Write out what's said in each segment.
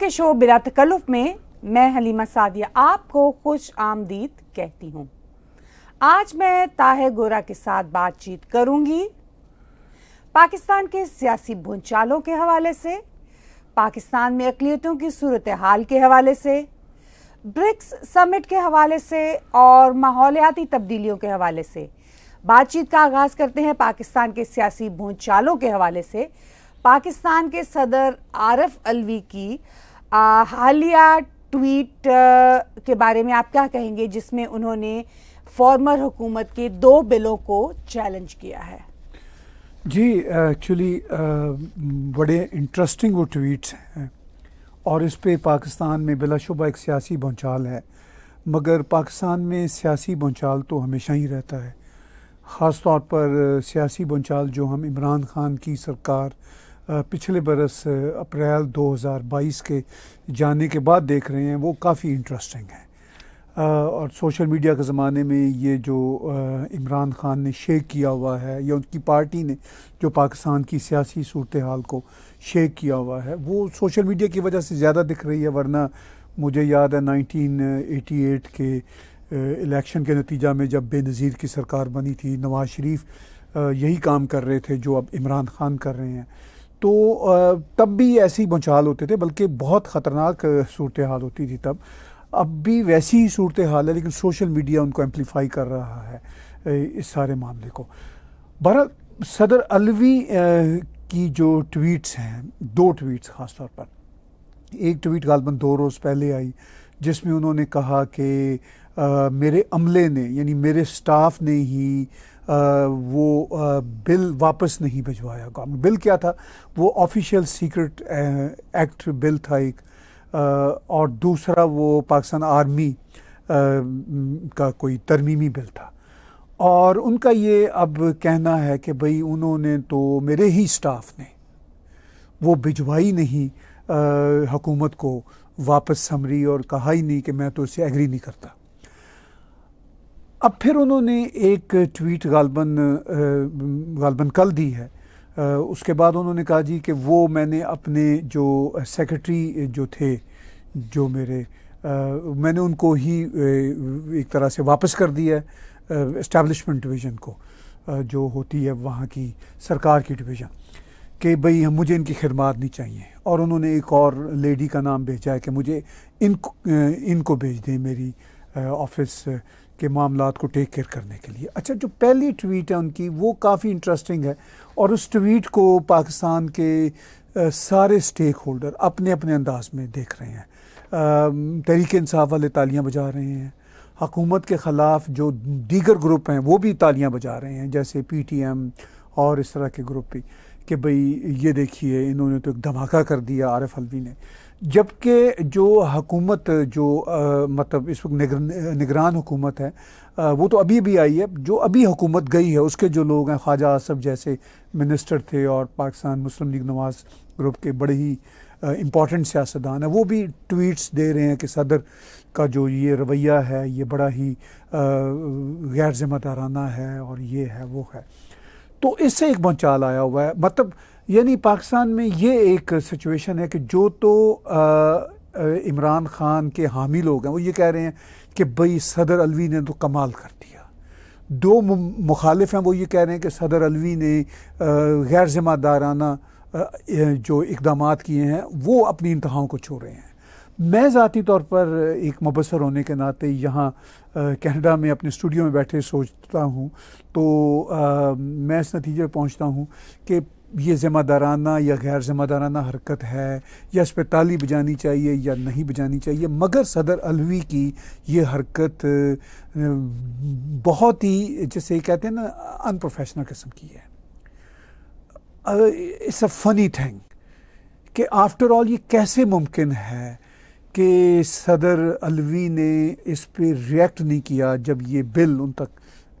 के शो बिला तकल्लुफ में मैं हलीमा सादिया आपको खुश आमदीद कहती हूँ आज मैं ताहे गोरा के साथ बातचीत करूंगी पाकिस्तान के सियासी भूचालों के हवाले से पाकिस्तान में अकलीतों की सूरत हाल के हवाले से ब्रिक्स समिट के हवाले से और माहौलियाती तब्दीलियों के हवाले से बातचीत का आगाज़ करते हैं पाकिस्तान के सियासी भूचालों के हवाले से पाकिस्तान के सदर आरफ अलवी की हालिया ट्वीट आ, के बारे में आप क्या कहेंगे जिसमें उन्होंने फॉर्मर हुकूमत के दो बिलों को चैलेंज किया है जी एक्चुअली बड़े इंटरेस्टिंग वो ट्वीट्स हैं और इस पे पाकिस्तान में बिलाशुबा एक सियासी बौचाल है मगर पाकिस्तान में सियासी बौचाल तो हमेशा ही रहता है ख़ास तौर पर सियासी बौचाल जो हम इमरान खान की सरकार पिछले बरस अप्रैल 2022 के जाने के बाद देख रहे हैं वो काफ़ी इंटरेस्टिंग है और सोशल मीडिया के ज़माने में ये जो इमरान ख़ान ने शेक किया हुआ है या उनकी पार्टी ने जो पाकिस्तान की सियासी सूरत हाल को शेक किया हुआ है वो सोशल मीडिया की वजह से ज़्यादा दिख रही है वरना मुझे याद है नाइनटीन के इलेक्शन के नतीजा में जब बेनज़ीर की सरकार बनी थी नवाज़ शरीफ यही काम कर रहे थे जो अब इमरान ख़ान कर रहे हैं तो तब भी ऐसी भूचाल होते थे बल्कि बहुत ख़तरनाक सूरत हाल होती थी तब अब भी वैसी ही सूरत हाल है लेकिन सोशल मीडिया उनको एम्पलीफाई कर रहा है इस सारे मामले को बहर सदर अलवी की जो ट्वीट्स हैं दो ट्वीट्स ख़ास तौर पर एक ट्वीट गालबन दो रोज़ पहले आई जिसमें उन्होंने कहा कि मेरे अमले ने यानी मेरे स्टाफ ने ही वो बिल वापस नहीं भिजवाया गवर्नमेंट बिल क्या था वो ऑफिशियल सीक्रेट एक्ट बिल था एक और दूसरा वो पाकिस्तान आर्मी का कोई तरमीमी बिल था और उनका ये अब कहना है कि भाई उन्होंने तो मेरे ही स्टाफ ने वो भिजवाई नहीं हुकूमत को वापस समरी और कहा ही नहीं कि मैं तो इसे एग्री नहीं करता अब फिर उन्होंने एक ट्वीट गालबन गालबन कल दी है उसके बाद उन्होंने कहा जी कि वो मैंने अपने जो सेक्रेटरी जो थे जो मेरे मैंने उनको ही एक तरह से वापस कर दिया है इस्टेब्लिशमेंट डिवीज़न को जो होती है वहाँ की सरकार की डिवीज़न कि भाई हम मुझे इनकी खिदमत नहीं चाहिए और उन्होंने एक और लेडी का नाम भेजा है कि मुझे इन इनको भेज दें मेरी ऑफिस के मामला को टेक केयर करने के लिए अच्छा जो पहली ट्वीट है उनकी वो काफ़ी इंटरेस्टिंग है और उस ट्वीट को पाकिस्तान के सारे स्टेक होल्डर अपने अपने अंदाज में देख रहे हैं तहरीक इंसाफ वाले तालियां बजा रहे हैं हकूमत के ख़िलाफ़ जो दीगर ग्रुप हैं वो भी तालियां बजा रहे हैं जैसे पी टी एम और इस तरह के ग्रुप भी कि भाई ये देखिए इन्होंने तो एक धमाका कर दिया आर एफ ने जबकि जो हकूमत जो आ, मतलब इस वक्त निगर, निगरान हुकूमत है आ, वो तो अभी भी आई है जो अभी हुकूमत गई है उसके जो लोग हैं ख्वाजा आसफ जैसे मिनिस्टर थे और पाकिस्तान मुस्लिम लीग नवाज ग्रुप के बड़े ही इम्पॉर्टेंट सियासतदान है वो भी ट्वीट्स दे रहे हैं कि सदर का जो ये रवैया है ये बड़ा ही गैर जिम्मेदाराना है और ये है वो है तो इससे एक बचाल आया हुआ है मतलब यानी पाकिस्तान में ये एक सिचुएशन है कि जो तो इमरान ख़ान के हामी लोग हैं वो ये कह रहे हैं कि भई सदर अलवी ने तो कमाल कर दिया दो मुखालिफ हैं वो ये कह रहे हैं कि सदर अलवी ने गैर ज़िम्मेदाराना जो इकदाम किए हैं वो अपनी इंतहाओं को छोड़ रहे हैं मैं ज़ाती तौर पर एक मुबसर होने के नाते यहाँ कनाडा में अपने स्टूडियो में बैठे सोचता हूँ तो आ, मैं इस नतीजे पर पहुँचता हूँ कि ये ज़िम्मेदाराना या गैर ज़िम्मेदाराना हरकत है या इस पर ताली बजानी चाहिए या नहीं बजानी चाहिए मगर सदर अलवी की ये हरकत बहुत ही जैसे कहते हैं ना अनप्रोफेशनल किस्म की है इट्स अ फनी थिंग कि आफ्टर ऑल ये कैसे मुमकिन है कि सदर अलवी ने इस पर रिएक्ट नहीं किया जब ये बिल उन तक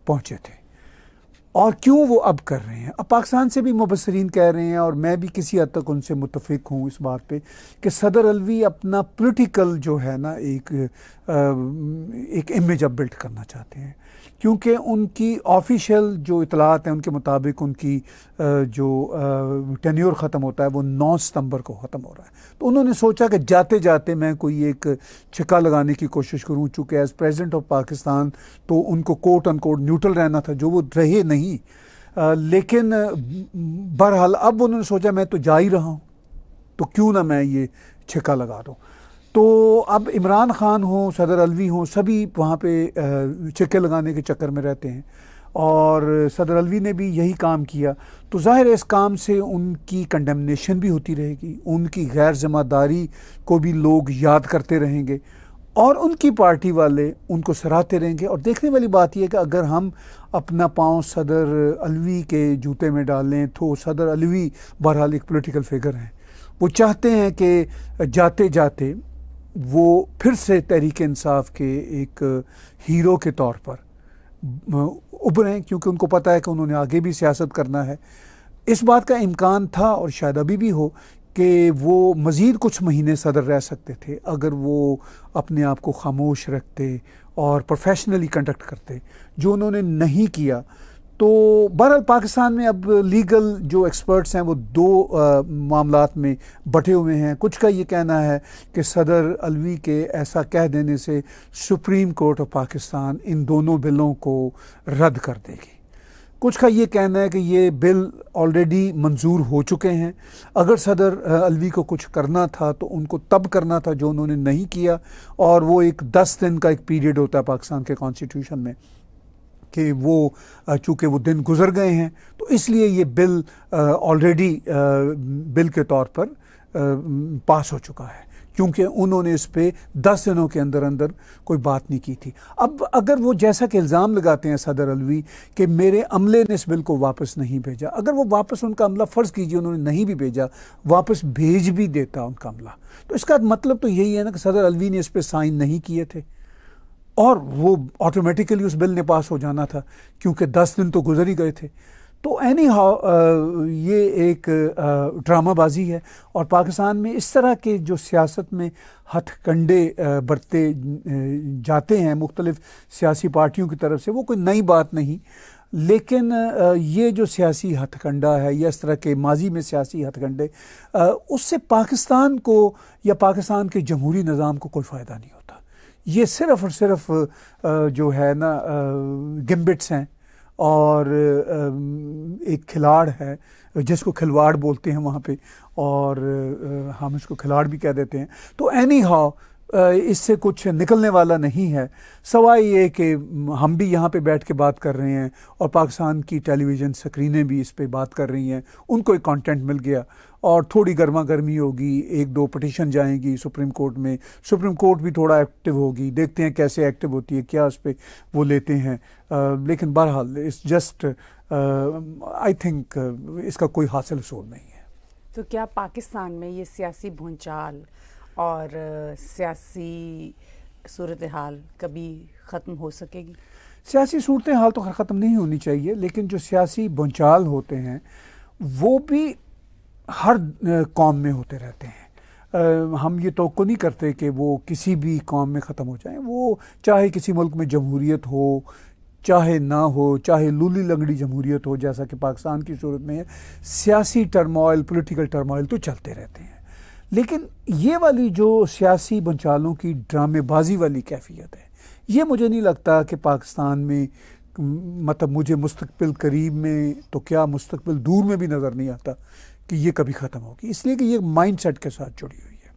पहुँचे थे और क्यों वो अब कर रहे हैं अब पाकिस्तान से भी मुबसरीन कह रहे हैं और मैं भी किसी हद तक उनसे मुतफिक हूँ इस बात पे कि सदर अलवी अपना पॉलिटिकल जो है ना एक एक इमेज अब बिल्ड करना चाहते हैं क्योंकि उनकी ऑफिशियल जो इतलात हैं उनके मुताबिक उनकी जो टेन्योर ख़त्म होता है वो नौ सितंबर को ख़त्म हो रहा है तो उन्होंने सोचा कि जाते जाते मैं कोई एक छिका लगाने की कोशिश करूँ चूँकि एज़ प्रेजिडेंट ऑफ पाकिस्तान तो उनको कोर्ट अनकोर्ट न्यूट्रल रहना था जो वो रहे नहीं आ, लेकिन बहरहाल अब उन्होंने सोचा मैं तो जा ही रहा हूँ तो क्यों ना मैं ये छिका लगा दूँ तो अब इमरान ख़ान हों सदर अलवी हों सभी वहाँ पे चक्के लगाने के चक्कर में रहते हैं और सदर अलवी ने भी यही काम किया तो ज़ाहिर है इस काम से उनकी कंडमनेशन भी होती रहेगी उनकी गैर जिम्मेदारी को भी लोग याद करते रहेंगे और उनकी पार्टी वाले उनको सराहते रहेंगे और देखने वाली बात यह है कि अगर हम अपना पाँव सदर अलवी के जूते में डालें तो सदर अलवी बहरहाल एक पोलिटिकल फिगर हैं वो चाहते हैं कि जाते जाते वो फिर से तहरीक इंसाफ के एक हीरो के तौर पर उभरे हैं क्योंकि उनको पता है कि उन्होंने आगे भी सियासत करना है इस बात का इम्कान था और शायद अभी भी हो कि वो मज़ीद कुछ महीने सदर रह सकते थे अगर वो अपने आप को खामोश रखते और प्रोफेशनली कंडक्ट करते जो उन्होंने नहीं किया तो बहरहाल पाकिस्तान में अब लीगल जो एक्सपर्ट्स हैं वो दो मामला में बटे हुए हैं कुछ का ये कहना है कि सदर अलवी के ऐसा कह देने से सुप्रीम कोर्ट ऑफ पाकिस्तान इन दोनों बिलों को रद्द कर देगी कुछ का ये कहना है कि ये बिल ऑलरेडी मंजूर हो चुके हैं अगर सदर अलवी को कुछ करना था तो उनको तब करना था जो उन्होंने नहीं किया और वो एक दस दिन का एक पीरियड होता है पाकिस्तान के कॉन्स्टिट्यूशन में कि वो चूँकि वो दिन गुजर गए हैं तो इसलिए ये बिल ऑलरेडी बिल के तौर पर पास हो चुका है क्योंकि उन्होंने इस पर दस दिनों के अंदर अंदर कोई बात नहीं की थी अब अगर वो जैसा कि इल्ज़ाम लगाते हैं सदर अलवी कि मेरे अमले ने इस बिल को वापस नहीं भेजा अगर वो वापस उनका अमला फ़र्ज़ कीजिए उन्होंने नहीं भी भेजा वापस भेज भी देता उनका अमला तो इसका मतलब तो यही है ना कि सदर अलवी ने इस पर साइन नहीं किए थे और वो ऑटोमेटिकली उस बिल ने पास हो जाना था क्योंकि दस दिन तो गुजर ही गए थे तो एनी हाउ ये एक ड्रामाबाजी है और पाकिस्तान में इस तरह के जो सियासत में हथकंडे बरते जाते हैं मुख्तलिफ सियासी पार्टियों की तरफ से वो कोई नई बात नहीं लेकिन ये जो सियासी हथकंडा है या इस तरह के माजी में सियासी हथकंडे उससे पाकिस्तान को या पाकिस्तान के जमहूरी निज़ाम को कोई फ़ायदा नहीं होता ये सिर्फ और सिर्फ जो है ना गिम्बिट्स हैं और एक खिलाड़ है जिसको खिलवाड़ बोलते हैं वहाँ पे और हम इसको खिलाड़ भी कह देते हैं तो एनी हाउ इससे कुछ निकलने वाला नहीं है सवाई ये कि हम भी यहाँ पे बैठ के बात कर रहे हैं और पाकिस्तान की टेलीविज़न स्क्रीनें भी इस पर बात कर रही हैं उनको एक कंटेंट मिल गया और थोड़ी गर्मा गर्मी होगी एक दो पटिशन जाएंगी सुप्रीम कोर्ट में सुप्रीम कोर्ट भी थोड़ा एक्टिव होगी देखते हैं कैसे एक्टिव होती है क्या उस पर वो लेते हैं आ, लेकिन बहरहाल इस जस्ट आई थिंक इसका कोई हासिल सूल नहीं है तो क्या पाकिस्तान में ये सियासी भूचाल और सियासी सूरत हाल कभी ख़त्म हो सकेगी सियासी सूरत हाल तो ख़त्म नहीं होनी चाहिए लेकिन जो सियासी बंचाल होते हैं वो भी हर कौम में होते रहते हैं आ, हम ये तो नहीं करते कि वो किसी भी कौम में ख़त्म हो जाए वो चाहे किसी मुल्क में जमहूरीत हो चाहे ना हो चाहे लूली लंगड़ी जमहूरीत हो जैसा कि पाकिस्तान की सूरत में सियासी टर्माइल पॉलिटिकल टर्मोइल तो चलते रहते हैं लेकिन ये वाली जो सियासी बंचालों की ड्रामेबाजी वाली कैफियत है ये मुझे नहीं लगता कि पाकिस्तान में मतलब मुझे मुस्तबिल करीब में तो क्या मुस्तबिल दूर में भी नज़र नहीं आता कि ये कभी ख़त्म होगी इसलिए कि ये माइंड सेट के साथ जुड़ी हुई है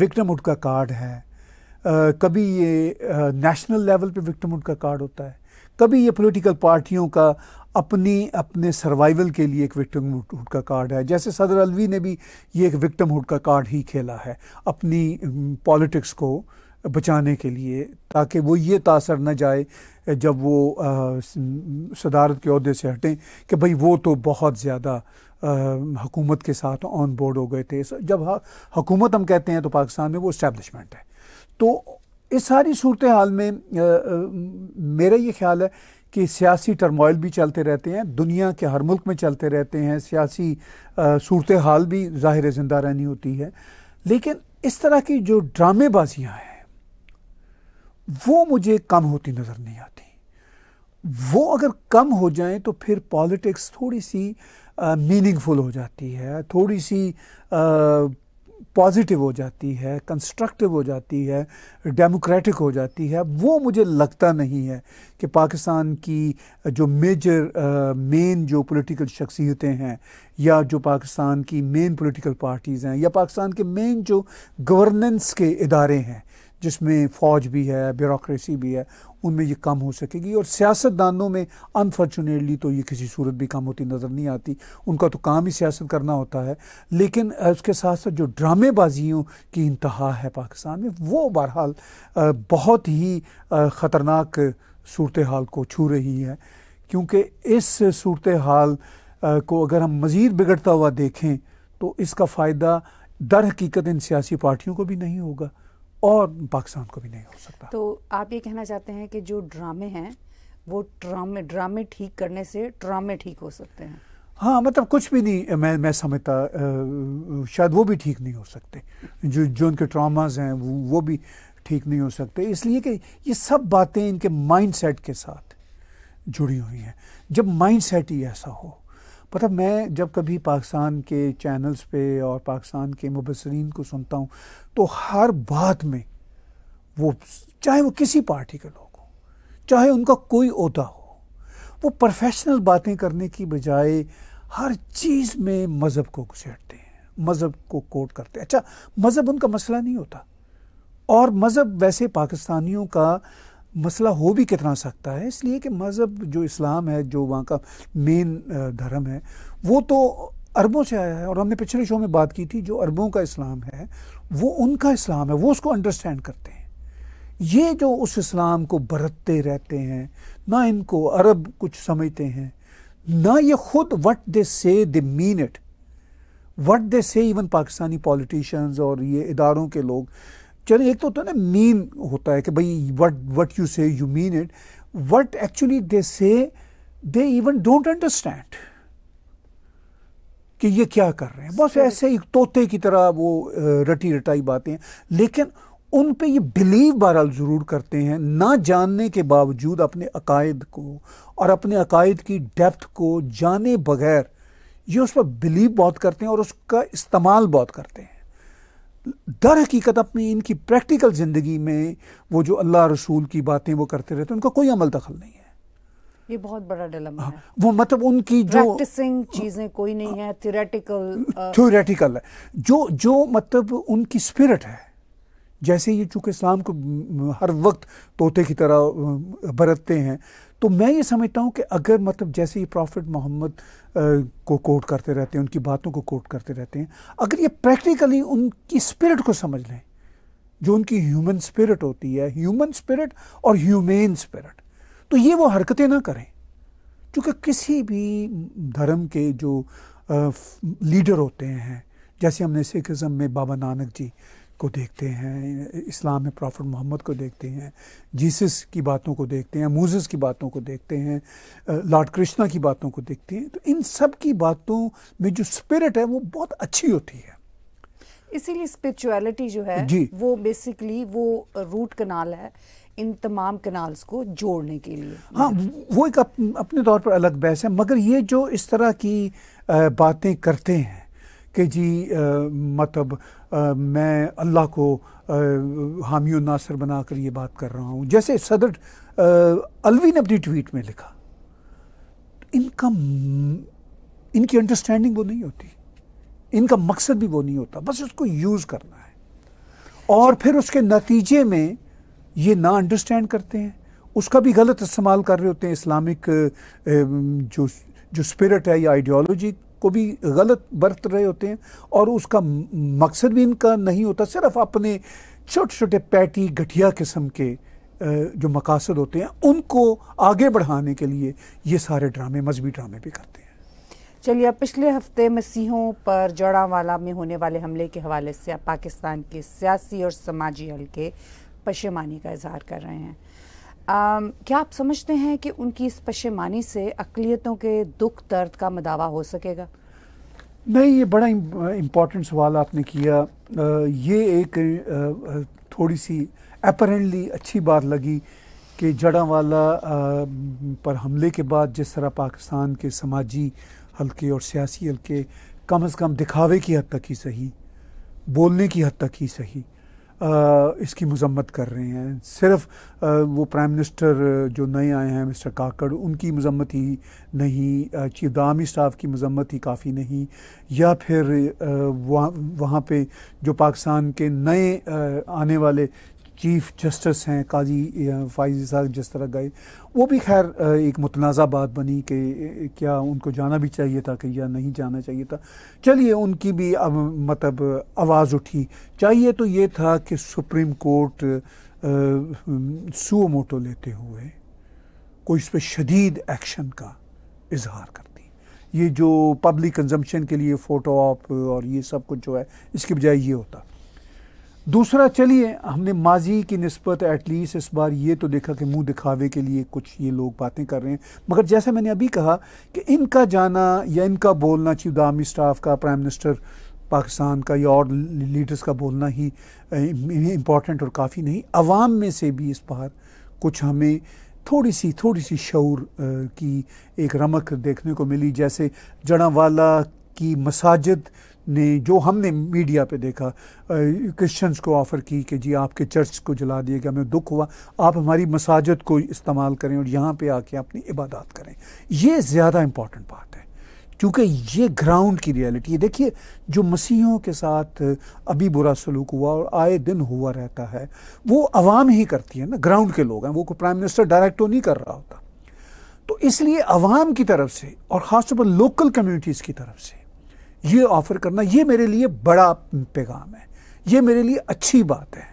विक्रमउड का कार्ड है आ, कभी ये नेशनल लेवल पे विक्रमउड का कार्ड होता है कभी ये पॉलिटिकल पार्टियों का अपनी अपने सर्वाइवल के लिए एक विक्टम हुड का कार्ड है जैसे सदर अलवी ने भी ये एक विक्टम हुड का कार्ड ही खेला है अपनी पॉलिटिक्स को बचाने के लिए ताकि वो ये तासर न जाए जब वो सदारत के अहदे से हटें कि भाई वो तो बहुत ज़्यादा हकूमत के साथ ऑन बोर्ड हो गए थे जब हकूमत हम कहते हैं तो पाकिस्तान में वो इस्टेबलिशमेंट है तो इस सारी सूरत हाल में आ, आ, मेरा ये ख्याल है कि सियासी टर्मोइल भी चलते रहते हैं दुनिया के हर मुल्क में चलते रहते हैं सियासी सूरत हाल भी ज़ाहिर जिंदा रहनी होती है लेकिन इस तरह की जो ड्रामेबाजियाँ हैं वो मुझे कम होती नज़र नहीं आती वो अगर कम हो जाए तो फिर पॉलिटिक्स थोड़ी सी मीनिंगफुल हो जाती है थोड़ी सी आ, पॉजिटिव हो जाती है कंस्ट्रक्टिव हो जाती है डेमोक्रेटिक हो जाती है वो मुझे लगता नहीं है कि पाकिस्तान की जो मेजर मेन uh, जो पॉलिटिकल शख्सियतें हैं या जो पाकिस्तान की मेन पॉलिटिकल पार्टीज़ हैं या पाकिस्तान के मेन जो गवर्नेंस के इदारे हैं जिसमें फ़ौज भी है ब्यूरोसी भी है उनमें ये कम हो सकेगी और सियासतदानों में अनफॉर्चुनेटली तो ये किसी सूरत भी कम होती नज़र नहीं आती उनका तो काम ही सियासत करना होता है लेकिन उसके साथ साथ जो ड्रामेबाजियों की इंतहा है पाकिस्तान में वो बहरहाल बहुत ही ख़तरनाक सूरत हाल को छू रही है क्योंकि इस सूरत हाल को अगर हम मज़ीद बिगड़ता हुआ देखें तो इसका फ़ायदा दर हकीकत इन सियासी पार्टियों को भी नहीं होगा और पाकिस्तान को भी नहीं हो सकता तो आप ये कहना चाहते हैं कि जो ड्रामे हैं वो ड्रामे ड्रामे ठीक करने से ड्रामे ठीक हो सकते हैं हाँ मतलब कुछ भी नहीं मैं मैं समझता शायद वो भी ठीक नहीं हो सकते जो जो उनके ट्रामाज हैं वो, वो भी ठीक नहीं हो सकते इसलिए कि ये सब बातें इनके माइंडसेट के साथ जुड़ी हुई हैं जब माइंडसेट ही ऐसा हो मतलब मैं जब कभी पाकिस्तान के चैनल्स पे और पाकिस्तान के मुबसरीन को सुनता हूँ तो हर बात में वो चाहे वो किसी पार्टी के लोग हों चाहे उनका कोई अहदा हो वो प्रोफेशनल बातें करने की बजाय हर चीज़ में मज़हब को घुसेटते हैं मज़हब को कोट करते हैं अच्छा मज़हब उनका मसला नहीं होता और मज़हब वैसे पाकिस्तानियों का मसला हो भी कितना सकता है इसलिए कि मज़हब जो इस्लाम है जो वहाँ का मेन धर्म है वो तो अरबों से आया है और हमने पिछले शो में बात की थी जो अरबों का इस्लाम है वो उनका इस्लाम है वो उसको अंडरस्टैंड करते हैं ये जो उस इस्लाम को बरतते रहते हैं ना इनको अरब कुछ समझते हैं ना ये खुद what they say they mean it what they say even Pakistani politicians और ये इदारों के लोग चलो एक तो होता है ना मीन होता है कि भाई what what you say you mean it what actually they say they even don't understand कि ये क्या कर रहे हैं बस ऐसे ही तोते की तरह वो रटी रटाई बातें लेकिन उन पे ये बिलीव बहरहाल ज़रूर करते हैं ना जानने के बावजूद अपने अकायद को और अपने अकायद की डेप्थ को जाने बगैर ये उस पर बिलीव बहुत करते हैं और उसका इस्तेमाल बहुत करते हैं दर हकीकत अपनी इनकी प्रैक्टिकल ज़िंदगी में वो जो अल्लाह रसूल की बातें वो करते रहते हैं उनका कोई अमल दखल नहीं है ये बहुत बड़ा डलम हाँ, है वो मतलब उनकी जो चीज़ें कोई नहीं है थ्योरेटिकल थ्योरेटिकल हाँ, uh, है जो जो मतलब उनकी स्पिरिट है जैसे ये चूँकि इस्लाम को हर वक्त तोते की तरह बरतते हैं तो मैं ये समझता हूँ कि अगर मतलब जैसे ये प्रॉफिट मोहम्मद को कोट करते रहते हैं उनकी बातों को कोट करते रहते हैं अगर ये प्रैक्टिकली उनकी स्पिरिट को समझ लें जो उनकी ह्यूमन स्पिरिट होती है ह्यूमन स्पिरिट और ह्यूमेन स्पिरिट तो ये वो हरकतें ना करें क्योंकि किसी भी धर्म के जो लीडर होते हैं जैसे हमने सिखिज़म में बाबा नानक जी को देखते हैं इस्लाम में प्रॉफिट मोहम्मद को देखते हैं जीसस की बातों को देखते हैं मूजस की बातों को देखते हैं लॉर्ड कृष्णा की बातों को देखते हैं तो इन सब की बातों में जो स्पिरिट है वो बहुत अच्छी होती है इसीलिए स्पिरिचुअलिटी जो है जी वो बेसिकली वो रूट कनाल है इन तमाम कनाल्स को जोड़ने के लिए हाँ वो एक अप, अपने तौर पर अलग बहस है मगर ये जो इस तरह की बातें करते हैं कि जी मतलब मैं अल्लाह को हामी नासर बना कर ये बात कर रहा हूँ जैसे सदर अलवी ने अपनी ट्वीट में लिखा इनका इनकी अंडरस्टैंडिंग वो नहीं होती इनका मकसद भी वो नहीं होता बस उसको यूज़ करना है और फिर उसके नतीजे में ये ना अंडरस्टैंड करते हैं उसका भी गलत इस्तेमाल कर रहे होते हैं इस्लामिक जो जो स्पिरिट है या आइडियोलॉजी को भी गलत बरत रहे होते हैं और उसका मकसद भी इनका नहीं होता सिर्फ अपने छोटे छोटे पैटी गठिया किस्म के जो मकासद होते हैं उनको आगे बढ़ाने के लिए ये सारे ड्रामे मजहबी ड्रामे भी करते हैं चलिए अब पिछले हफ्ते मसीहों पर वाला में होने वाले हमले के हवाले से आप पाकिस्तान के सियासी और समाजी हल के पशेमानी का इजहार कर रहे हैं आम, क्या आप समझते हैं कि उनकी इस पशेमानी से अकलीतों के दुख दर्द का मदावा हो सकेगा नहीं ये बड़ा इम्पोर्टेंट सवाल आपने किया ये एक थोड़ी सी अपरेंटली अच्छी बात लगी कि जड़ा वाला पर हमले के बाद जिस तरह पाकिस्तान के समाजी हलके और सियासी हलके कम से कम दिखावे की हद तक ही सही बोलने की हद तक ही सही इसकी मजम्मत कर रहे हैं सिर्फ वो प्राइम मिनिस्टर जो नए आए हैं मिस्टर काकड़ उनकी मजम्मत ही नहीं चीफ दामी स्टाफ की मजम्मत ही काफ़ी नहीं या फिर वहाँ वहाँ पे जो पाकिस्तान के नए आने वाले चीफ जस्टिस हैं काजी फाइज साहब जिस तरह गए वो भी खैर एक मुतनाज़ा बात बनी कि क्या उनको जाना भी चाहिए था कि या नहीं जाना चाहिए था चलिए उनकी भी अब मतलब आवाज़ उठी चाहिए तो ये था कि सुप्रीम कोर्ट सुओ मोटो लेते हुए कोई इस पर शदीद एक्शन का इजहार करती ये जो पब्लिक कंजम्पशन के लिए फ़ोटो ऑप और ये सब कुछ जो है इसके बजाय ये होता दूसरा चलिए हमने माजी की नस्बत एटलीस्ट इस बार ये तो देखा कि मुंह दिखावे के लिए कुछ ये लोग बातें कर रहे हैं मगर जैसे मैंने अभी कहा कि इनका जाना या इनका बोलना चीफ आर्मी स्टाफ का प्राइम मिनिस्टर पाकिस्तान का या और लीडर्स का बोलना ही इम्पॉर्टेंट और काफ़ी नहीं अवाम में से भी इस बार कुछ हमें थोड़ी सी थोड़ी सी शौर की एक रमक देखने को मिली जैसे जड़ावाला की मसाजिद ने जो हमने मीडिया पे देखा क्रिश्चियंस को ऑफ़र की कि जी आपके चर्च को जला दिया गया हमें दुख हुआ आप हमारी मसाजत को इस्तेमाल करें और यहाँ पे आके अपनी इबादत करें ये ज़्यादा इम्पॉर्टेंट बात है क्योंकि ये ग्राउंड की रियलिटी है देखिए जो मसीहों के साथ अभी बुरा सलूक हुआ और आए दिन हुआ रहता है वो आवाम ही करती है ना ग्राउंड के लोग हैं वो कोई प्राइम मिनिस्टर डायरेक्ट तो नहीं कर रहा होता तो इसलिए आवाम की तरफ से और ख़ासतौर पर लोकल कम्युनिटीज़ की तरफ से ये ऑफ़र करना ये मेरे लिए बड़ा पैगाम है ये मेरे लिए अच्छी बात है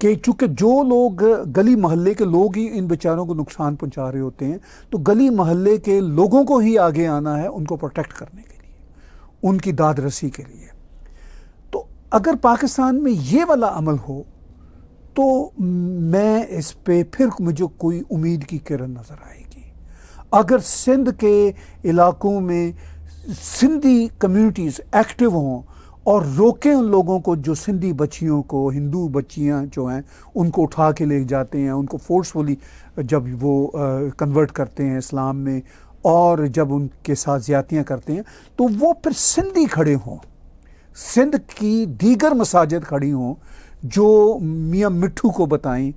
कि चूँकि जो लोग गली मोहल्ले के लोग ही इन बेचारों को नुकसान पहुंचा रहे होते हैं तो गली मोहल्ले के लोगों को ही आगे आना है उनको प्रोटेक्ट करने के लिए उनकी दाद रसी के लिए तो अगर पाकिस्तान में ये वाला अमल हो तो मैं इस पर फिर मुझे कोई उम्मीद की किरण नज़र आएगी अगर सिंध के इलाकों में सिंधी कम्युनिटीज़ एक्टिव हों और रोकें उन लोगों को जो सिंधी बच्चियों को हिंदू बच्चियाँ जो हैं उनको उठा के ले जाते हैं उनको फोर्सफुली जब वो कन्वर्ट करते हैं इस्लाम में और जब उनके साथ ज़्यादतियाँ करते हैं तो वो फिर सिंधी खड़े हों सिंध की दीगर मसाजद खड़ी हों जो मियाँ मिठू को बताएं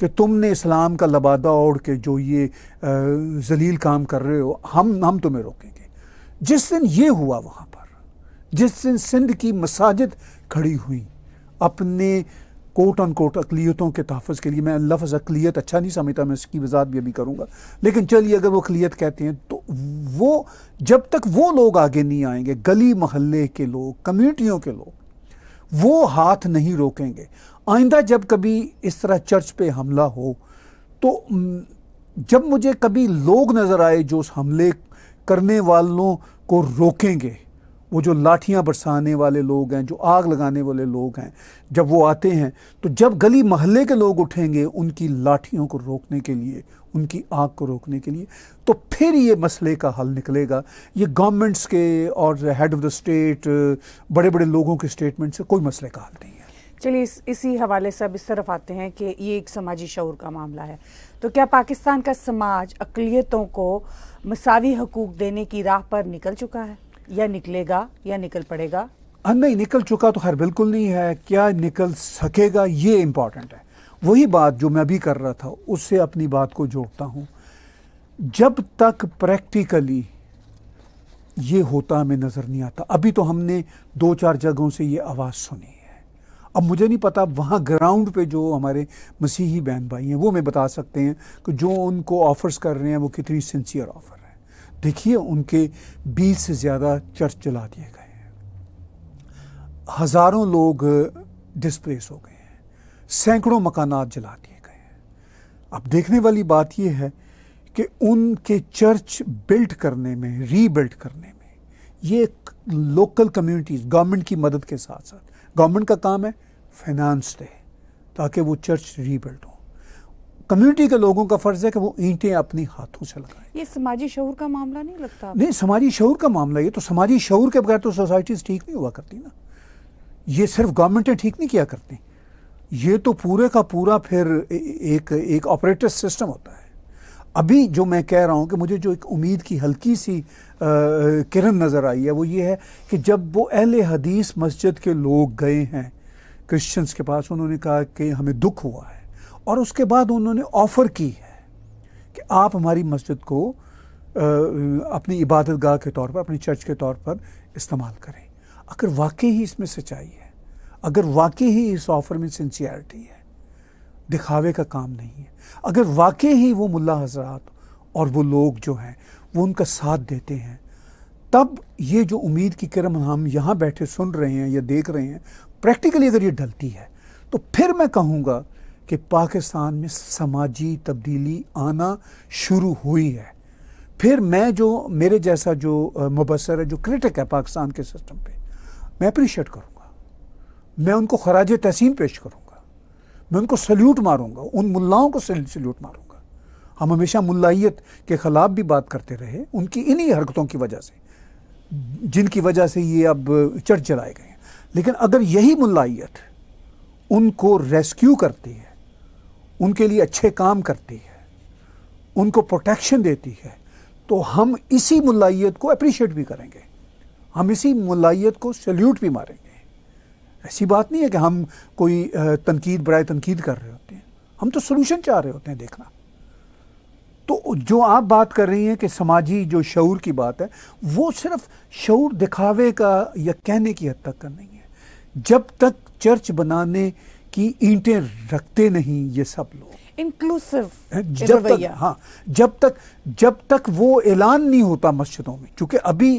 कि तुमने इस्लाम का लबादा ओढ़ के जो ये ज़लील काम कर रहे हो हम हम तुम्हें रोकेंगे जिस दिन ये हुआ वहाँ पर जिस दिन सिंध की मसाजिद खड़ी हुई अपने कोट ऑन कोट अकलीतों के तहफ़ के लिए मैं लफ्ज़ अकलीत अच्छा नहीं समझता मैं इसकी वजात भी अभी करूँगा लेकिन चलिए अगर वो अकलीत कहते हैं तो वो जब तक वो लोग आगे नहीं आएंगे गली महल्ले के लोग कम्यूनिटियों के लोग वो हाथ नहीं रोकेंगे आइंदा जब कभी इस तरह चर्च पे हमला हो तो जब मुझे कभी लोग नज़र आए जो उस हमले करने वालों को रोकेंगे वो जो लाठियां बरसाने वाले लोग हैं जो आग लगाने वाले लोग हैं जब वो आते हैं तो जब गली मोहल्ले के लोग उठेंगे उनकी लाठियों को रोकने के लिए उनकी आग को रोकने के लिए तो फिर ये मसले का हल निकलेगा ये गवर्नमेंट्स के और हेड ऑफ़ द स्टेट बड़े बड़े लोगों के स्टेटमेंट से कोई मसले का हल नहीं है चलिए इस इसी हवाले से अब इस तरफ आते हैं कि ये एक समाजी शौर का मामला है तो क्या पाकिस्तान का समाज अकलीतों को मसावी हकूक देने की राह पर निकल चुका है या निकलेगा या निकल पड़ेगा नहीं निकल चुका तो खैर बिल्कुल नहीं है क्या निकल सकेगा ये इम्पॉर्टेंट है वही बात जो मैं अभी कर रहा था उससे अपनी बात को जोड़ता हूँ जब तक प्रैक्टिकली ये होता हमें नज़र नहीं आता अभी तो हमने दो चार जगहों से ये आवाज़ सुनी अब मुझे नहीं पता वहाँ ग्राउंड पे जो हमारे मसीही बहन भाई हैं वो मैं बता सकते हैं कि जो उनको ऑफ़र्स कर रहे हैं वो कितनी सिंसियर ऑफ़र है देखिए उनके बीस से ज़्यादा चर्च जला दिए गए हैं हज़ारों लोग डिस्प्लेस हो गए हैं सैकड़ों मकानात जला दिए गए हैं अब देखने वाली बात यह है कि उनके चर्च बिल्ट करने में रीबिल्ड करने में ये लोकल कम्युनिटीज़ गवर्नमेंट की मदद के साथ साथ गवर्नमेंट का काम है फाइनेंस दे ताकि वो चर्च रीबिल्ड हो कम्युनिटी के लोगों का फ़र्ज़ है कि वो ईंटें अपने हाथों से लगाएं ये समाजी शौर का मामला नहीं लगता नहीं समाजी शौर का मामला ये तो समाजी शौर के बगैर तो सोसाइटीज़ ठीक नहीं हुआ करती ना ये सिर्फ गवर्नमेंटें ठीक नहीं किया करती ये तो पूरे का पूरा फिर एक एक ऑपरेटर सिस्टम होता है अभी जो मैं कह रहा हूँ कि मुझे जो एक उम्मीद की हल्की सी किरण नज़र आई है वो ये है कि जब वो अहल हदीस मस्जिद के लोग गए हैं क्रिश्चियंस के पास उन्होंने कहा कि हमें दुख हुआ है और उसके बाद उन्होंने ऑफ़र की है कि आप हमारी मस्जिद को अपनी इबादत गाह के तौर पर अपनी चर्च के तौर पर इस्तेमाल करें अगर वाकई ही इसमें सच्चाई है अगर वाकई ही इस ऑफ़र में सिंसियरिटी है दिखावे का काम नहीं है अगर वाकई ही वो मुल्ला हजरात और वो लोग जो हैं वो उनका साथ देते हैं तब ये जो उम्मीद की किरम हम यहाँ बैठे सुन रहे हैं या देख रहे हैं प्रैक्टिकली अगर ये ढलती है तो फिर मैं कहूँगा कि पाकिस्तान में समाजी तब्दीली आना शुरू हुई है फिर मैं जो मेरे जैसा जो मुबसर है जो क्रिटिक है पाकिस्तान के सिस्टम पे मैं अप्रिशिएट करूँगा मैं उनको खराज तहसीन पेश करूँगा मैं उनको सल्यूट मारूँगा उन मुलाओं को सल्यूट मारूँगा हम हमेशा मुलाइत के ख़िलाफ़ भी बात करते रहे उनकी इन्हीं हरकतों की वजह से जिनकी वजह से ये अब चढ़ चलाए गए हैं लेकिन अगर यही मुलायत उनको रेस्क्यू करती है उनके लिए अच्छे काम करती है उनको प्रोटेक्शन देती है तो हम इसी मुलायत को अप्रिशिएट भी करेंगे हम इसी मुलायत को सल्यूट भी मारेंगे ऐसी बात नहीं है कि हम कोई तनकीद बरए तनकीद कर रहे होते हैं हम तो सोल्यूशन चाह रहे होते हैं देखना तो जो आप बात कर रही हैं कि समाजी जो शूर की बात है वो सिर्फ शूर दिखावे का या कहने की हद तक का नहीं है जब तक चर्च बनाने की ईंटें रखते नहीं ये सब लोग इंक्लूसिव जब तक हाँ जब तक जब तक वो ऐलान नहीं होता मस्जिदों में क्योंकि अभी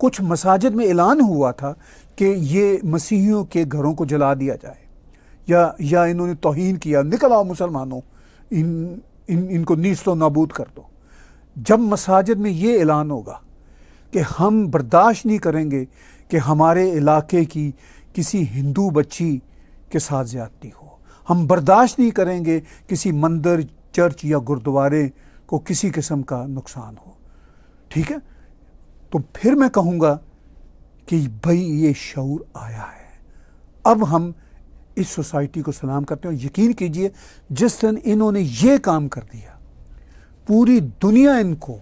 कुछ मसाजिद में ऐलान हुआ था कि ये मसीहियों के घरों को जला दिया जाए या या इन्होंने तोहन किया निकल आओ मुसलमानों इन इन इनको नीच तो नाबूद कर दो जब मसाजिद में ये ऐलान होगा कि हम बर्दाश्त नहीं करेंगे कि हमारे इलाके की किसी हिंदू बच्ची के साथ ज़्यादती हो हम बर्दाश्त नहीं करेंगे किसी मंदिर चर्च या गुरुद्वारे को किसी किस्म का नुकसान हो ठीक है तो फिर मैं कहूँगा कि भाई ये शौर आया है अब हम इस सोसाइटी को सलाम करते हैं और यकीन कीजिए जिस दिन इन्होंने ये काम कर दिया पूरी दुनिया इनको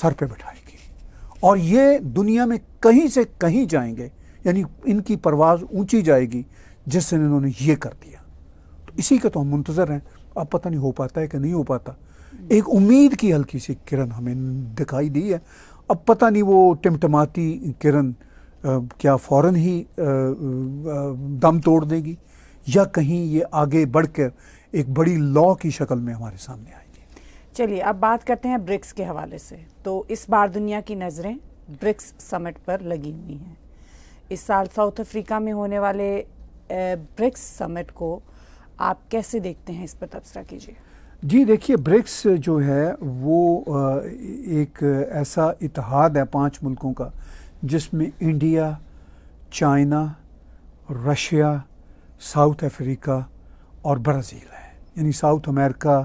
सर पे बैठाएगी और ये दुनिया में कहीं से कहीं जाएंगे यानी इनकी परवाज़ ऊंची जाएगी जिस दिन इन्होंने ये कर दिया तो इसी का तो हम मुंतज़र हैं अब पता नहीं हो पाता है कि नहीं हो पाता एक उम्मीद की हल्की सी किरण हमें दिखाई दी है अब पता नहीं वो टिमटमाती किरण क्या फौरन ही दम तोड़ देगी या कहीं ये आगे बढ़कर एक बड़ी लॉ की शक्ल में हमारे सामने आएगी चलिए अब बात करते हैं ब्रिक्स के हवाले से तो इस बार दुनिया की नज़रें ब्रिक्स समिट पर लगी हुई हैं इस साल साउथ अफ्रीका में होने वाले ब्रिक्स समिट को आप कैसे देखते हैं इस पर तबसरा कीजिए जी देखिए ब्रिक्स जो है वो एक ऐसा इतिहाद है पांच मुल्कों का जिसमें India China Russia South Africa और ब्राज़ील है यानी साउथ अमेरिका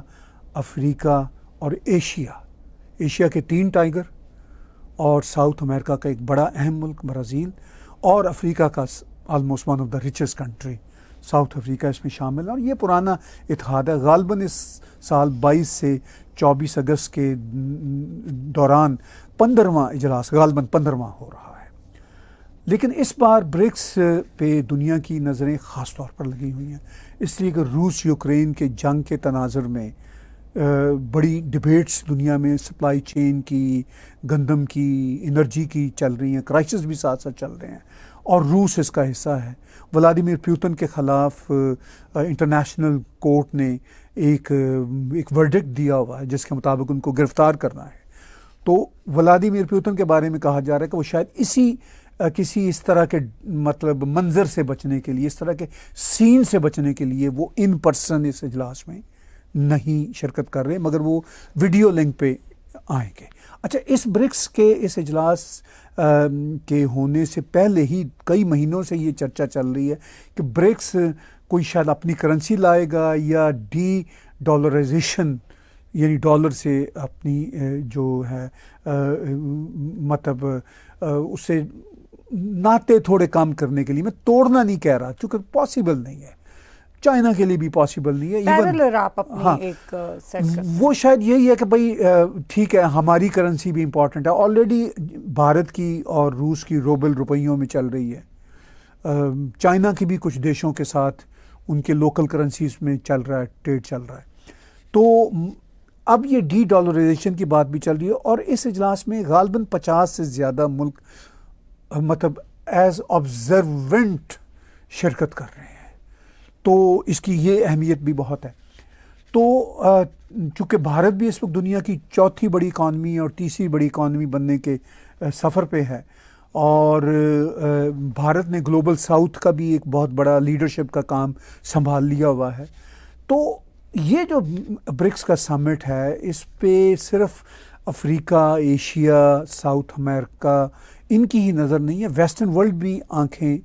अफ्रीका और एशिया एशिया के तीन टाइगर और साउथ अमेरिका का एक बड़ा अहम मुल्क ब्राज़ील और अफ्रीका का almost one of the richest country South Africa इसमें शामिल है और ये पुराना इतिहाद है गालबन इस साल 22 से 24 अगस्त के दौरान पंद्रवा इजलास गालबन पंद्रवा हो रहा है लेकिन इस बार ब्रिक्स पे दुनिया की नज़रें ख़ास तौर पर लगी हुई हैं इसलिए कि रूस यूक्रेन के जंग के तनाजर में बड़ी डिबेट्स दुनिया में सप्लाई चेन की गंदम की एनर्जी की चल रही हैं क्राइसिस भी साथ साथ चल रहे हैं और रूस इसका हिस्सा है व्लादिमिर प्यूतन के ख़िलाफ़ इंटरनेशनल कोर्ट ने एक एक वर्डिक्ट दिया हुआ है जिसके मुताबिक उनको गिरफ़्तार करना है तो व्लादिमिर प्यूतन के बारे में कहा जा रहा है कि वो शायद इसी किसी इस तरह के मतलब मंज़र से बचने के लिए इस तरह के सीन से बचने के लिए वो इन पर्सन इस इजलास में नहीं शिरकत कर रहे मगर वो वीडियो लिंक पे आएंगे अच्छा इस ब्रिक्स के इस इजलास के होने से पहले ही कई महीनों से ये चर्चा चल रही है कि ब्रिक्स कोई शायद अपनी करेंसी लाएगा या डी डॉलराइजेशन यानी डॉलर से अपनी जो है मतलब उससे नाते थोड़े काम करने के लिए मैं तोड़ना नहीं कह रहा क्योंकि पॉसिबल नहीं है चाइना के लिए भी पॉसिबल नहीं है इवन आप अपनी हाँ, एक सेट uh, कर वो शायद यही है कि भाई uh, ठीक है हमारी करेंसी भी इम्पोर्टेंट है ऑलरेडी भारत की और रूस की रोबल रुपयों में चल रही है um, चाइना की भी कुछ देशों के साथ उनके लोकल करेंसीज में चल रहा है ट्रेड चल रहा है तो अब ये डी डॉलराइजेशन की बात भी चल रही है और इस इजलास में गालबन पचास से ज़्यादा मुल्क मतलब एज ऑब्जर्वेंट शिरकत कर रहे हैं तो इसकी ये अहमियत भी बहुत है तो चूँकि भारत भी इस वक्त दुनिया की चौथी बड़ी इकानमी और तीसरी बड़ी इकानमी बनने के सफ़र पे है और भारत ने ग्लोबल साउथ का भी एक बहुत बड़ा लीडरशिप का काम संभाल लिया हुआ है तो ये जो ब्रिक्स का समिट है इस पे सिर्फ अफ्रीका एशिया साउथ अमेरिका इनकी ही नज़र नहीं है वेस्टर्न वर्ल्ड भी आंखें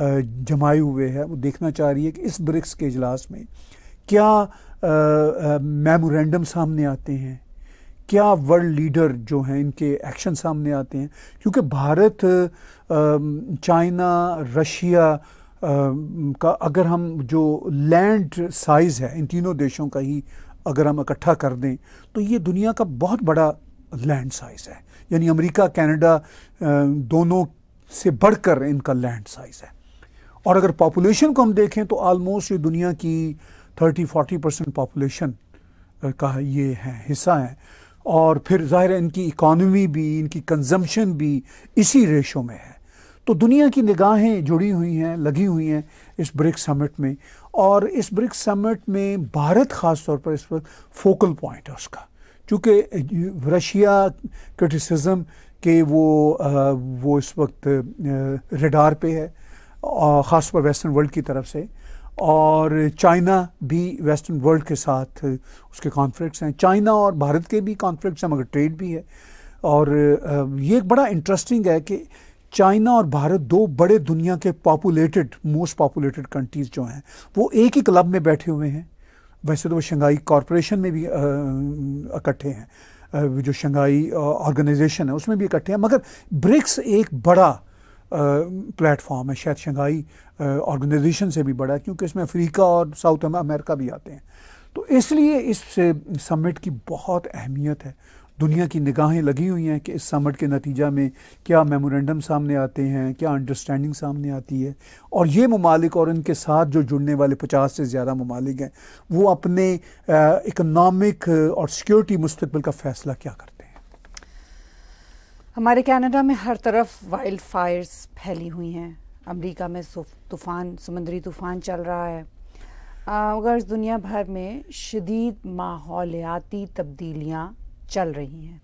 जमाए हुए हैं वो देखना चाह रही है कि इस ब्रिक्स के इजलास में क्या मेमोरेंडम सामने आते हैं क्या वर्ल्ड लीडर जो हैं इनके एक्शन सामने आते हैं क्योंकि भारत चाइना रशिया का अगर हम जो लैंड साइज़ है इन तीनों देशों का ही अगर हम इकट्ठा कर दें तो ये दुनिया का बहुत बड़ा लैंड साइज़ है यानी अमेरिका कनाडा दोनों से बढ़कर इनका लैंड साइज़ है और अगर पॉपुलेशन को हम देखें तो आलमोस्ट ये दुनिया की 30-40 परसेंट पॉपुलेशन का ये है हिस्सा हैं और फिर ज़ाहिर है इनकी इकॉनमी भी इनकी कंजम्पशन भी इसी रेशो में है तो दुनिया की निगाहें जुड़ी हुई हैं लगी हुई हैं इस ब्रिक्स समिट में और इस ब्रिक्स समिट में भारत ख़ास तौर पर इस वक्त फोकल पॉइंट है उसका चूँकि रशिया क्रिटिसिज्म के वो आ, वो इस वक्त रेडार पे है ख़ासतौर पर वेस्टर्न वर्ल्ड की तरफ से और चाइना भी वेस्टर्न वर्ल्ड के साथ उसके कॉन्फ्लिक्ट्स हैं चाइना और भारत के भी कॉन्फ्लिक्ट्स हैं मगर ट्रेड भी है और ये एक बड़ा इंटरेस्टिंग है कि चाइना और भारत दो बड़े दुनिया के पॉपुलेटेड मोस्ट पॉपुलेटेड कंट्रीज़ जो हैं वो एक ही क्लब में बैठे हुए हैं वैसे तो वो शंघाई कॉरपोरेशन में भी इकट्ठे हैं जो शंघाई ऑर्गेनाइजेशन है उसमें भी इकट्ठे हैं मगर ब्रिक्स एक बड़ा प्लेटफॉर्म है शायद शंघाई ऑर्गेनाइजेशन से भी बड़ा है क्योंकि इसमें अफ्रीका और साउथ अमेरिका भी आते हैं तो इसलिए इस समिट की बहुत अहमियत है दुनिया की निगाहें लगी हुई हैं कि इस समट के नतीजा में क्या मेमोरेंडम सामने आते हैं क्या अंडरस्टैंडिंग सामने आती है और ये ममालिक और इनके साथ जो जुड़ने वाले पचास से ज़्यादा ममालिक हैं वो अपने इकनॉमिक और सिक्योरिटी मुस्तबिल का फ़ैसला क्या करते हैं हमारे कनाडा में हर तरफ वाइल्ड फायर्स फैली हुई हैं अमेरिका में तूफ़ान समुद्री तूफ़ान चल रहा है अगर दुनिया भर में शदीद माहौलियाती तब्दीलियाँ चल रही हैं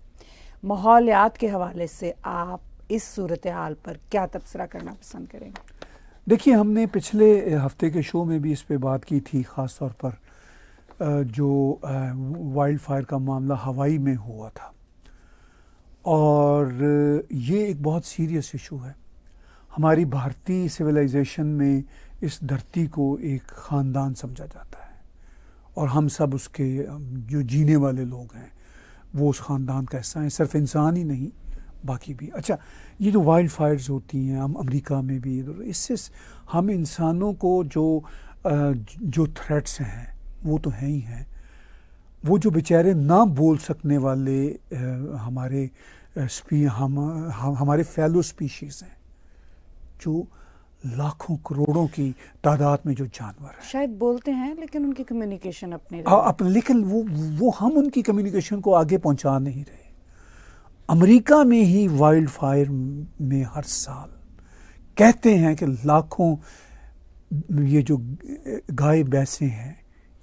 माहौलियात के हवाले से आप इस सूरत हाल पर क्या तबसरा करना पसंद करेंगे देखिए हमने पिछले हफ्ते के शो में भी इस पर बात की थी ख़ास तौर पर जो वाइल्ड फायर का मामला हवाई में हुआ था और ये एक बहुत सीरियस इशू है हमारी भारतीय सिविलाइजेशन में इस धरती को एक ख़ानदान समझा जाता है और हम सब उसके जो जीने वाले लोग हैं वो उस ख़ानदान का हिस्सा हैं सिर्फ इंसान ही नहीं बाकी भी अच्छा ये जो वाइल्ड फायर्स होती हैं हम अमेरिका में भी इससे हम इंसानों को जो जो थ्रेट्स हैं वो तो हैं ही हैं वो जो बेचारे ना बोल सकने वाले हमारे स्पी हम, हम हमारे फैलो स्पीशीज़ हैं जो लाखों करोड़ों की तादाद में जो जानवर हैं शायद बोलते हैं लेकिन उनकी कम्युनिकेशन अपने हाँ, अपने लेकिन वो वो हम उनकी कम्युनिकेशन को आगे पहुंचा नहीं रहे अमेरिका में ही वाइल्ड फायर में हर साल कहते हैं कि लाखों ये जो गाय बैसे हैं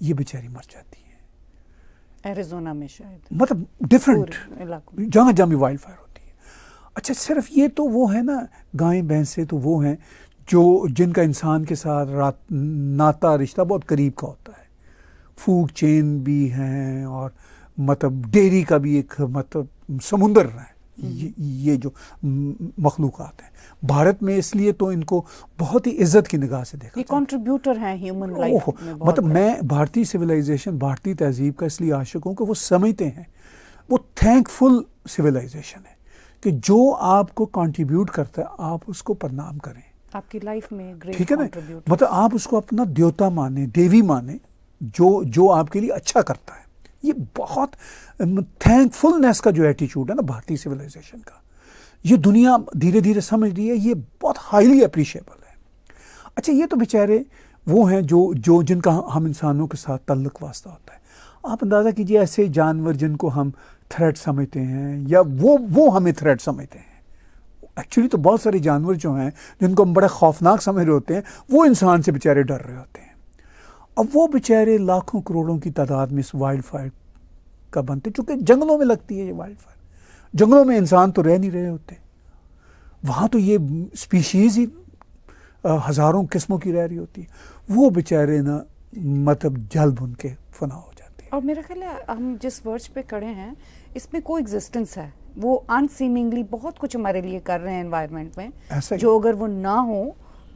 ये बेचारी मर जाती एरिजोना में शायद मतलब डिफरेंट जहाँ जहाँ भी वाइल्ड फायर होती है अच्छा सिर्फ ये तो वो है ना गाय भैंसें तो वो हैं जो जिनका इंसान के साथ रात नाता रिश्ता बहुत करीब का होता है फूड चेन भी हैं और मतलब डेयरी का भी एक मतलब समुंदर है ये, ये जो मखलूक हैं भारत में इसलिए तो इनको बहुत ही इज्जत की निगाह से देखा कॉन्ट्रीब्यूटर है ह्यूमन लाइफ मतलब मैं भारतीय सिविलाइजेशन भारतीय तहजीब का इसलिए आशिक हूँ कि वो समझते हैं वो थैंकफुल सिविलाइजेशन है कि जो आपको कंट्रीब्यूट करता है आप उसको प्रणाम करें आपकी लाइफ में ठीक है ना मतलब आप उसको अपना देवता माने देवी माने जो जो आपके लिए अच्छा करता है ये बहुत थैंकफुलनेस का जो एटीट्यूड है ना भारतीय सिविलाइजेशन का ये दुनिया धीरे धीरे समझ रही है ये बहुत हाईली अप्रिशिएबल है अच्छा ये तो बेचारे वो हैं जो जो जिनका हम इंसानों के साथ तल्लक वास्ता होता है आप अंदाज़ा कीजिए ऐसे जानवर जिनको हम थ्रेट समझते हैं या वो वो हमें थ्रेट समझते हैं एक्चुअली तो बहुत सारे जानवर जो हैं जिनको हम बड़े खौफनाक समझ रहे होते हैं वो इंसान से बेचारे डर रहे होते हैं अब वो बेचारे लाखों करोड़ों की तादाद में इस वाइल्ड फायर का बनते चूंकि जंगलों में लगती है ये वाइल्ड फायर जंगलों में इंसान तो रह नहीं रहे होते वहाँ तो ये स्पीशीज़ ही हज़ारों किस्मों की रह रही होती है वो बेचारे ना मतलब जल्द उनके फना हो जाते हैं और मेरा ख्याल है हम जिस वर्ष पे खड़े हैं इसमें को एग्जिस्टेंस है वो अनसीमिंगली बहुत कुछ हमारे लिए कर रहे हैं एनवायरमेंट में ऐसा जो अगर वो ना हो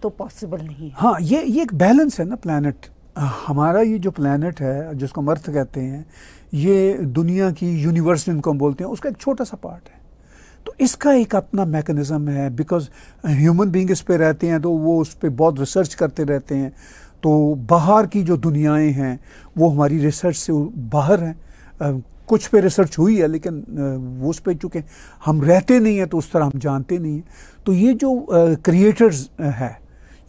तो पॉसिबल नहीं है हाँ ये ये एक बैलेंस है ना प्लानट हमारा ये जो प्लानट है जिसको हम अर्थ कहते हैं ये दुनिया की यूनिवर्स जिनको हम बोलते हैं उसका एक छोटा सा पार्ट है तो इसका एक अपना मैकेनिज़्म है बिकॉज ह्यूमन बींग इस पर रहते हैं तो वो उस पर बहुत रिसर्च करते रहते हैं तो बाहर की जो दुनियाएं हैं वो हमारी रिसर्च से बाहर हैं कुछ पे रिसर्च हुई है लेकिन वो उस पर चूँकि हम रहते नहीं हैं तो उस तरह हम जानते नहीं हैं तो ये जो क्रिएटर्स है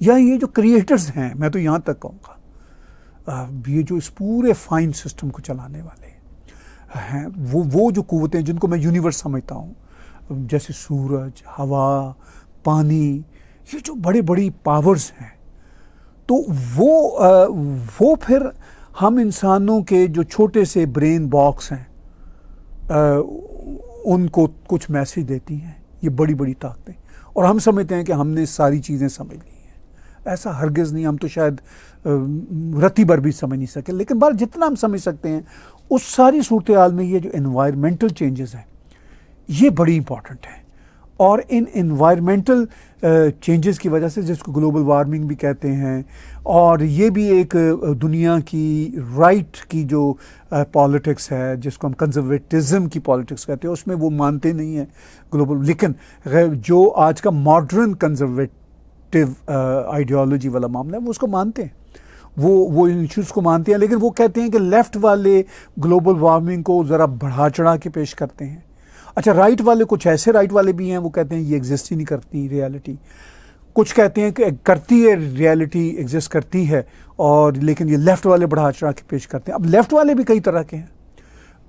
या ये जो क्रिएटर्स हैं मैं तो यहाँ तक कहूँगा ये जो इस पूरे फाइन सिस्टम को चलाने वाले हैं वो वो जो कुतें जिनको मैं यूनिवर्स समझता हूँ जैसे सूरज हवा पानी ये जो बड़े बड़ी पावर्स हैं तो वो वो फिर हम इंसानों के जो छोटे से ब्रेन बॉक्स हैं उनको कुछ मैसेज देती हैं ये बड़ी बड़ी ताकतें और हम समझते हैं कि हमने सारी चीज़ें समझ ली ऐसा हरगिज़ नहीं हम तो शायद रती भर भी समझ नहीं सके लेकिन बार जितना हम समझ सकते हैं उस सारी सूरत हाल में ये जो इन्वायरमेंटल चेंजेस हैं ये बड़ी इंपॉर्टेंट हैं और इन इन्वायरमेंटल चेंजेस की वजह से जिसको ग्लोबल वार्मिंग भी कहते हैं और ये भी एक दुनिया की राइट की जो पॉलिटिक्स है जिसको हम कंजर्वेटिज्म की पॉलिटिक्स कहते हैं उसमें वो मानते नहीं हैं ग्लोबल लेकिन जो आज का modern conservate conservative ideology uh, वाला मामला है वो उसको मानते हैं वो वो इन इश्यूज़ को मानते हैं लेकिन वो कहते हैं कि लेफ़्ट वाले ग्लोबल वार्मिंग को ज़रा बढ़ा चढ़ा के पेश करते हैं अच्छा राइट वाले कुछ ऐसे राइट वाले भी हैं वो कहते हैं ये एग्जिस्ट ही नहीं करती रियलिटी कुछ कहते हैं कि करती है रियलिटी एग्जिस्ट करती है और लेकिन ये लेफ़्ट वाले बढ़ा चढ़ा के पेश करते हैं अब लेफ़्ट वाले भी कई तरह के हैं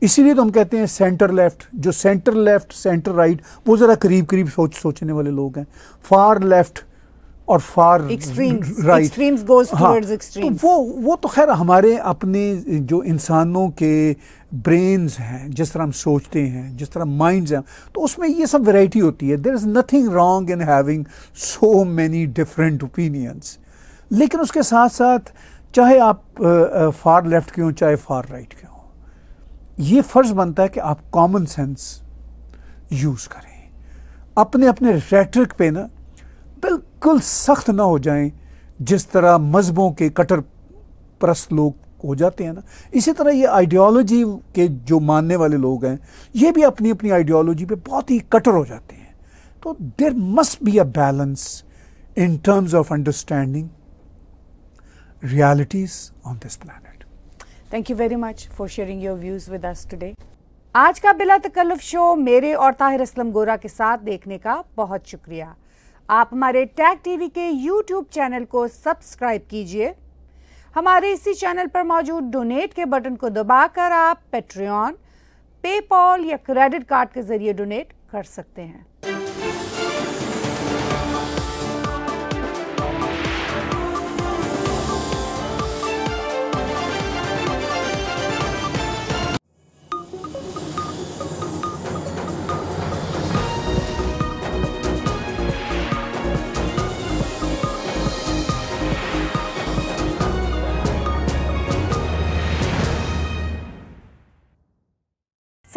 इसीलिए तो हम कहते हैं सेंटर लेफ्ट जो सेंटर लेफ्ट सेंटर राइट वो ज़रा करीब करीब सोच सोचने वाले लोग हैं फार लेफ्ट और फार राइट right. हाँ, तो वो वो तो खैर हमारे अपने जो इंसानों के ब्रेन्स हैं जिस तरह हम सोचते हैं जिस तरह माइंड्स हैं तो उसमें ये सब वैरायटी होती है there is nothing wrong in having so many different opinions लेकिन उसके साथ साथ चाहे आप फार लेफ्ट के हों चाहे फार राइट के हों ये फ़र्ज़ बनता है कि आप कॉमन सेंस यूज़ करें अपने अपने रेटरिक पे ना बिल्कुल सख्त ना हो जाएं जिस तरह मजहबों के कटर प्रस्त लोग हो जाते हैं ना इसी तरह ये आइडियोलॉजी के जो मानने वाले लोग हैं ये भी अपनी अपनी आइडियोलॉजी पे बहुत ही कटर हो जाते हैं तो there must be a balance in terms of understanding realities on this plan thank you very much for sharing your views with us today आज का बिला तकल्लुफ शो मेरे और ताहिर असलम गोरा के साथ देखने का बहुत शुक्रिया आप हमारे टैग टीवी के यूट्यूब चैनल को सब्सक्राइब कीजिए हमारे इसी चैनल पर मौजूद डोनेट के बटन को दबाकर आप पेट्रियन पेपॉल या क्रेडिट कार्ड के जरिए डोनेट कर सकते हैं